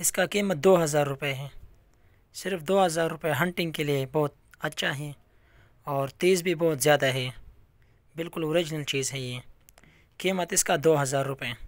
इसका कीमत दो हज़ार रुपये है सिर्फ दो हज़ार रुपये हंटिंग के लिए बहुत अच्छा है और तेज़ भी बहुत ज़्यादा है बिल्कुल औरिजिनल चीज़ है ये कीमत इसका दो हज़ार रुपये